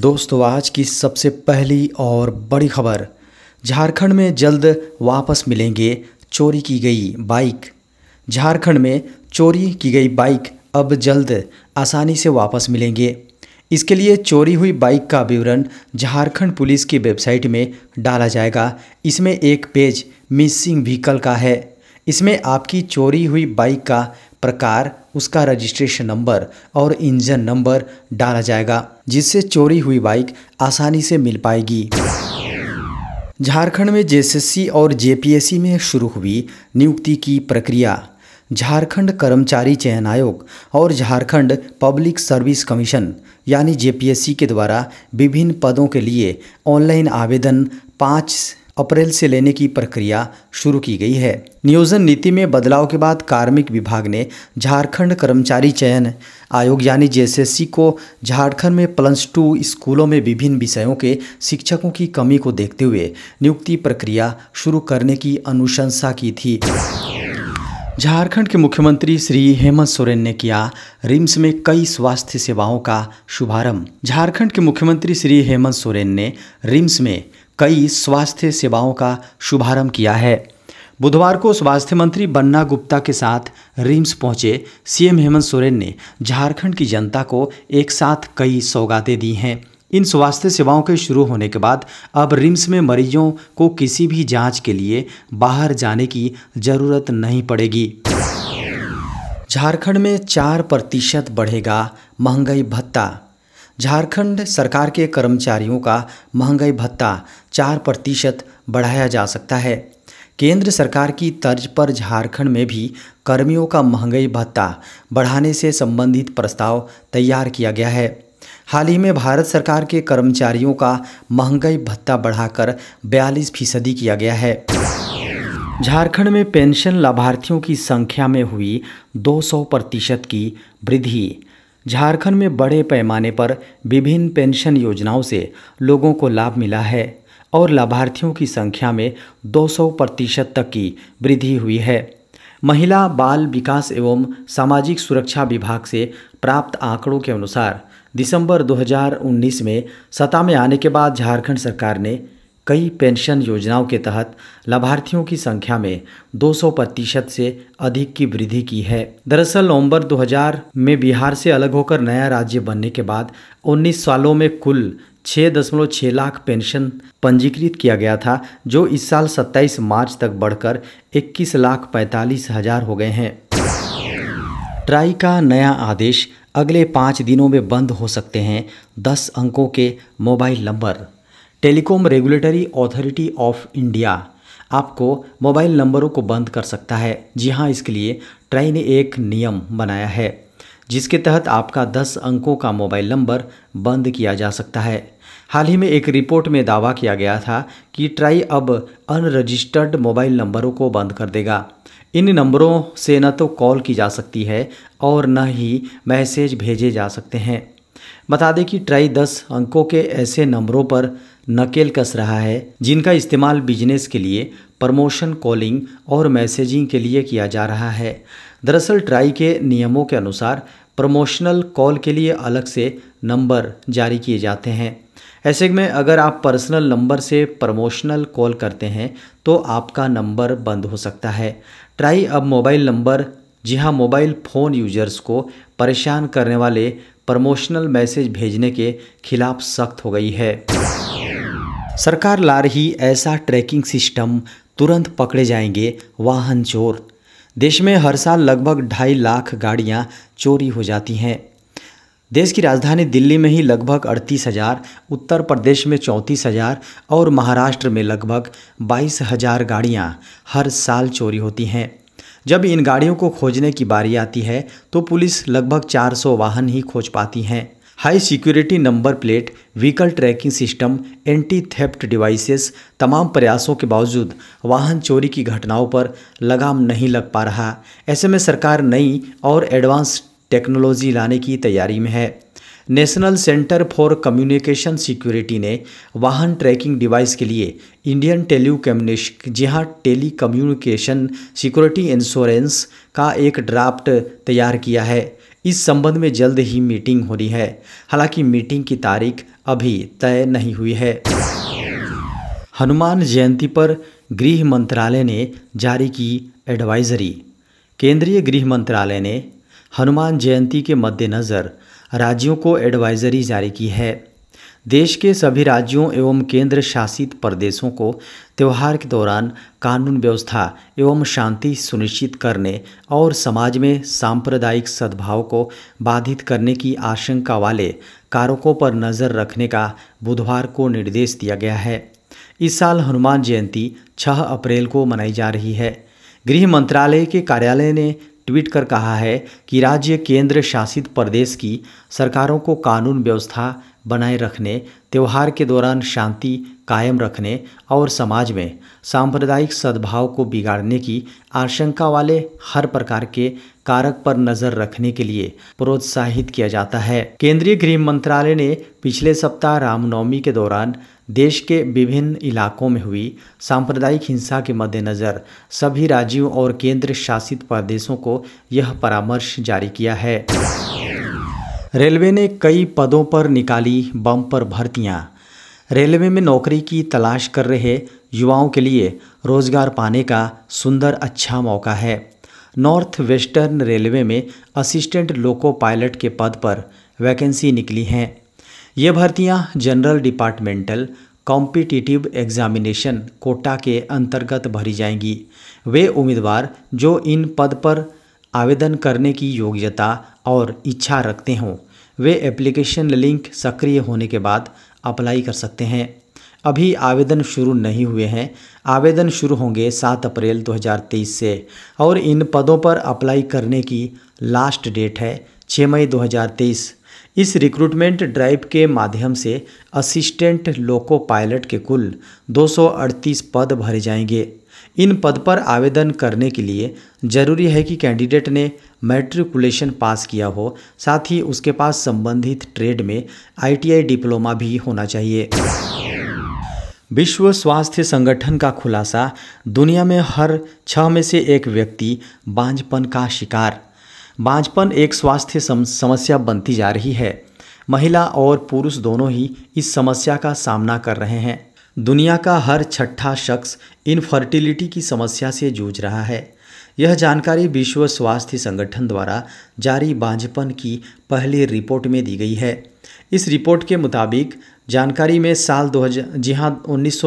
दोस्तों आज की सबसे पहली और बड़ी खबर झारखंड में जल्द वापस मिलेंगे चोरी की गई बाइक झारखंड में चोरी की गई बाइक अब जल्द आसानी से वापस मिलेंगे इसके लिए चोरी हुई बाइक का विवरण झारखंड पुलिस की वेबसाइट में डाला जाएगा इसमें एक पेज मिसिंग व्हीकल का है इसमें आपकी चोरी हुई बाइक का प्रकार उसका रजिस्ट्रेशन नंबर और इंजन नंबर डाला जाएगा जिससे चोरी हुई बाइक आसानी से मिल पाएगी झारखंड में जेएसएससी और जेपीएससी में शुरू हुई नियुक्ति की प्रक्रिया झारखंड कर्मचारी चयन आयोग और झारखंड पब्लिक सर्विस कमीशन यानी जेपीएससी के द्वारा विभिन्न पदों के लिए ऑनलाइन आवेदन पाँच अप्रैल से लेने की प्रक्रिया शुरू की गई है नियोजन नीति में बदलाव के बाद कार्मिक विभाग ने झारखंड कर्मचारी चयन आयोग यानी जेएसएससी को झारखंड में प्लस टू स्कूलों में विभिन्न विषयों के शिक्षकों की कमी को देखते हुए नियुक्ति प्रक्रिया शुरू करने की अनुशंसा की थी झारखंड के मुख्यमंत्री श्री हेमंत सोरेन ने किया रिम्स में कई स्वास्थ्य सेवाओं का शुभारंभ झारखंड के मुख्यमंत्री श्री हेमंत सोरेन ने रिम्स में कई स्वास्थ्य सेवाओं का शुभारंभ किया है बुधवार को स्वास्थ्य मंत्री बन्ना गुप्ता के साथ रिम्स पहुंचे सीएम हेमंत सोरेन ने झारखंड की जनता को एक साथ कई सौगातें दी हैं इन स्वास्थ्य सेवाओं के शुरू होने के बाद अब रिम्स में मरीजों को किसी भी जांच के लिए बाहर जाने की जरूरत नहीं पड़ेगी झारखंड में चार प्रतिशत बढ़ेगा महंगाई भत्ता झारखंड सरकार के कर्मचारियों का महंगाई भत्ता चार प्रतिशत बढ़ाया जा सकता है केंद्र सरकार की तर्ज पर झारखंड में भी कर्मियों का महंगाई भत्ता बढ़ाने से संबंधित प्रस्ताव तैयार किया गया है हाल ही में भारत सरकार के कर्मचारियों का महंगाई भत्ता बढ़ाकर बयालीस फीसदी किया गया है झारखंड में पेंशन लाभार्थियों की संख्या में हुई 200 प्रतिशत की वृद्धि झारखंड में बड़े पैमाने पर विभिन्न पेंशन योजनाओं से लोगों को लाभ मिला है और लाभार्थियों की संख्या में 200 प्रतिशत तक की वृद्धि हुई है महिला बाल विकास एवं सामाजिक सुरक्षा विभाग से प्राप्त आंकड़ों के अनुसार दिसंबर 2019 में सत्ता में आने के बाद झारखंड सरकार ने कई पेंशन योजनाओं के तहत लाभार्थियों की संख्या में 200 प्रतिशत से अधिक की वृद्धि की है दरअसल नवंबर 2000 में बिहार से अलग होकर नया राज्य बनने के बाद 19 सालों में कुल 6.6 लाख पेंशन पंजीकृत किया गया था जो इस साल 27 मार्च तक बढ़कर 21 लाख पैंतालीस हजार हो गए हैं ट्राई का नया आदेश अगले पाँच दिनों में बंद हो सकते हैं दस अंकों के mobile number telecom regulatory authority of India आपको मोबाइल नंबरों को बंद कर सकता है जी हाँ इसके लिए ट्राई ने एक नियम बनाया है जिसके तहत आपका 10 अंकों का मोबाइल नंबर बंद किया जा सकता है हाल ही में एक रिपोर्ट में दावा किया गया था कि ट्राई अब अनरजिस्टर्ड मोबाइल नंबरों को बंद कर देगा इन नंबरों से न तो कॉल की जा सकती है और न ही मैसेज भेजे जा सकते हैं बता दें कि ट्राई दस अंकों के ऐसे नंबरों पर नकेल कस रहा है जिनका इस्तेमाल बिजनेस के लिए प्रमोशन कॉलिंग और मैसेजिंग के लिए किया जा रहा है दरअसल ट्राई के नियमों के अनुसार प्रमोशनल कॉल के लिए अलग से नंबर जारी किए जाते हैं ऐसे में अगर आप पर्सनल नंबर से प्रमोशनल कॉल करते हैं तो आपका नंबर बंद हो सकता है ट्राई अब मोबाइल नंबर जी हाँ मोबाइल फ़ोन यूजर्स को परेशान करने वाले प्रमोशनल मैसेज भेजने के खिलाफ सख्त हो गई है सरकार ला रही ऐसा ट्रैकिंग सिस्टम तुरंत पकड़े जाएंगे वाहन चोर देश में हर साल लगभग ढाई लाख गाड़ियां चोरी हो जाती हैं देश की राजधानी दिल्ली में ही लगभग अड़तीस हज़ार उत्तर प्रदेश में चौंतीस हज़ार और महाराष्ट्र में लगभग बाईस हज़ार गाड़ियाँ हर साल चोरी होती हैं जब इन गाड़ियों को खोजने की बारी आती है तो पुलिस लगभग 400 वाहन ही खोज पाती हैं high security number plate vehicle tracking system anti theft devices तमाम प्रयासों के बावजूद वाहन चोरी की घटनाओं पर लगाम नहीं लग पा रहा ऐसे में सरकार नई और एडवांस टेक्नोलॉजी लाने की तैयारी में है national centre for communication security ने वाहन ट्रैकिंग डिवाइस के लिए इंडियन टेली जहां टेली कम्युनिकेशन सिक्योरिटी इंश्योरेंस का एक ड्राफ्ट तैयार किया है इस संबंध में जल्द ही मीटिंग होनी है हालांकि मीटिंग की तारीख अभी तय नहीं हुई है हनुमान जयंती पर गृह मंत्रालय ने जारी की एडवाइजरी केंद्रीय गृह मंत्रालय ने हनुमान जयंती के मद्देनज़र राज्यों को एडवाइजरी जारी की है देश के सभी राज्यों एवं केंद्र शासित प्रदेशों को त्यौहार के दौरान कानून व्यवस्था एवं शांति सुनिश्चित करने और समाज में सांप्रदायिक सद्भाव को बाधित करने की आशंका वाले कारकों पर नज़र रखने का बुधवार को निर्देश दिया गया है इस साल हनुमान जयंती 6 अप्रैल को मनाई जा रही है गृह मंत्रालय के कार्यालय ने ट्वीट कर कहा है कि राज्य केंद्र शासित प्रदेश की सरकारों को कानून व्यवस्था बनाए रखने त्यौहार के दौरान शांति कायम रखने और समाज में सांप्रदायिक सद्भाव को बिगाड़ने की आशंका वाले हर प्रकार के कारक पर नज़र रखने के लिए प्रोत्साहित किया जाता है केंद्रीय गृह मंत्रालय ने पिछले सप्ताह रामनवमी के दौरान देश के विभिन्न इलाकों में हुई सांप्रदायिक हिंसा के मद्देनज़र सभी राज्यों और केंद्र शासित प्रदेशों को यह परामर्श जारी किया है रेलवे ने कई पदों पर निकाली बम पर भर्तियाँ रेलवे में नौकरी की तलाश कर रहे युवाओं के लिए रोजगार पाने का सुंदर अच्छा मौका है नॉर्थ वेस्टर्न रेलवे में असिस्टेंट लोको पायलट के पद पर वैकेंसी निकली हैं ये भर्तियां general departmental competitive examination quota के अंतर्गत भरी जाएंगी वे उम्मीदवार जो इन पद पर आवेदन करने की योग्यता और इच्छा रखते हों वे एप्लीकेशन लिंक सक्रिय होने के बाद अप्लाई कर सकते हैं अभी आवेदन शुरू नहीं हुए हैं आवेदन शुरू होंगे 7 अप्रैल 2023 से और इन पदों पर अप्लाई करने की लास्ट डेट है 6 मई 2023 इस रिक्रूटमेंट ड्राइव के माध्यम से असिस्टेंट लोको पायलट के कुल 238 पद भरे जाएंगे इन पद पर आवेदन करने के लिए जरूरी है कि कैंडिडेट ने मैट्रिकुलेशन पास किया हो साथ ही उसके पास संबंधित ट्रेड में आईटीआई डिप्लोमा भी होना चाहिए विश्व स्वास्थ्य संगठन का खुलासा दुनिया में हर छह में से एक व्यक्ति बांझपन का शिकार बांझपन एक स्वास्थ्य सम समस्या बनती जा रही है महिला और पुरुष दोनों ही इस समस्या का सामना कर रहे हैं दुनिया का हर छठा शख्स इनफर्टिलिटी की समस्या से जूझ रहा है यह जानकारी विश्व स्वास्थ्य संगठन द्वारा जारी बांझपन की पहली रिपोर्ट में दी गई है इस रिपोर्ट के मुताबिक जानकारी में साल 2000 जी हाँ उन्नीस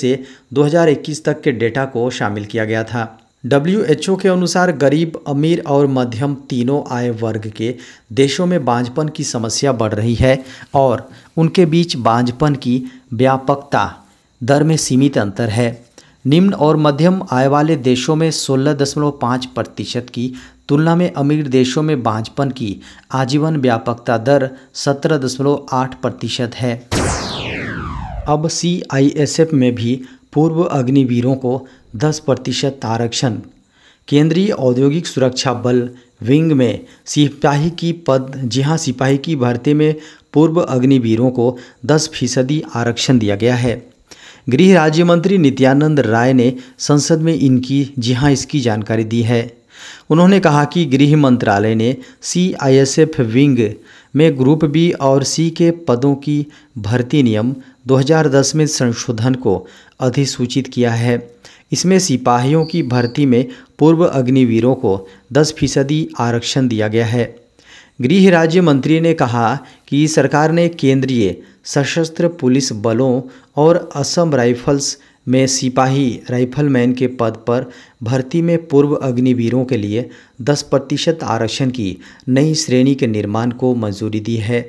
से 2021 तक के डेटा को शामिल किया गया था डब्ल्यू के अनुसार गरीब अमीर और मध्यम तीनों आय वर्ग के देशों में बांझपन की समस्या बढ़ रही है और उनके बीच बांझपन की व्यापकता दर में सीमित अंतर है निम्न और मध्यम आय वाले देशों में सोलह दशमलव पाँच प्रतिशत की तुलना में अमीर देशों में बांझपन की आजीवन व्यापकता दर सत्रह दशमलव आठ प्रतिशत है अब सी में भी पूर्व अग्निवीरों को 10 प्रतिशत आरक्षण केंद्रीय औद्योगिक सुरक्षा बल विंग में सिपाही की पद जी हाँ सिपाही की भर्ती में पूर्व अग्निवीरों को 10 फीसदी आरक्षण दिया गया है गृह राज्य मंत्री नित्यानंद राय ने संसद में इनकी जी हाँ इसकी जानकारी दी है उन्होंने कहा कि गृह मंत्रालय ने C I S F wing में ग्रुप बी और सी के पदों की भर्ती नियम 2010 में संशोधन को अधिसूचित किया है इसमें सिपाहियों की भर्ती में पूर्व अग्निवीरों को 10 फीसदी आरक्षण दिया गया है गृह राज्य मंत्री ने कहा कि सरकार ने केंद्रीय सशस्त्र पुलिस बलों और असम राइफल्स में सिपाही राइफलमैन के पद पर भर्ती में पूर्व अग्निवीरों के लिए 10 प्रतिशत आरक्षण की नई श्रेणी के निर्माण को मंजूरी दी है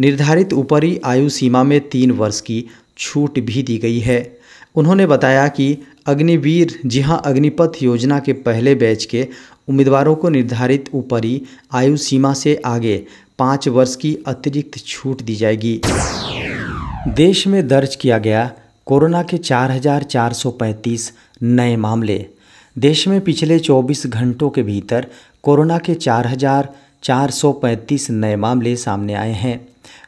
निर्धारित ऊपरी आयु सीमा में तीन वर्ष की छूट भी दी गई है उन्होंने बताया कि अग्निवीर जी हाँ अग्निपथ योजना के पहले बैच के उम्मीदवारों को निर्धारित ऊपरी आयु सीमा से आगे पाँच वर्ष की अतिरिक्त छूट दी जाएगी देश में दर्ज किया गया कोरोना के 4,435 नए मामले देश में पिछले 24 घंटों के भीतर कोरोना के 4,435 नए मामले सामने आए हैं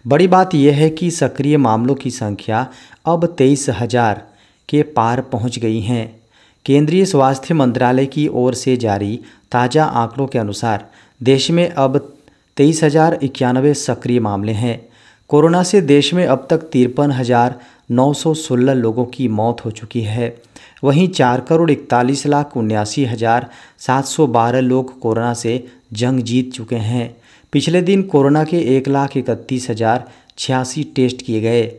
बड़ी बात यह है कि सक्रिय मामलों की संख्या अब तेईस हजार के पार पहुंच गई हैं केंद्रीय स्वास्थ्य मंत्रालय की ओर से जारी ताज़ा आंकड़ों के अनुसार देश में अब तेईस हजार इक्यानवे सक्रिय मामले हैं कोरोना से देश में अब तक तिरपन हजार नौ सौ सोलह लोगों की मौत हो चुकी है वहीं चार करोड़ इकतालीस लाख उन्यासी हज़ार सात सौ बारह लोग कोरोना से जंग जीत चुके हैं पिछले दिन कोरोना के एक लाख इकतीस हज़ार छियासी टेस्ट किए गए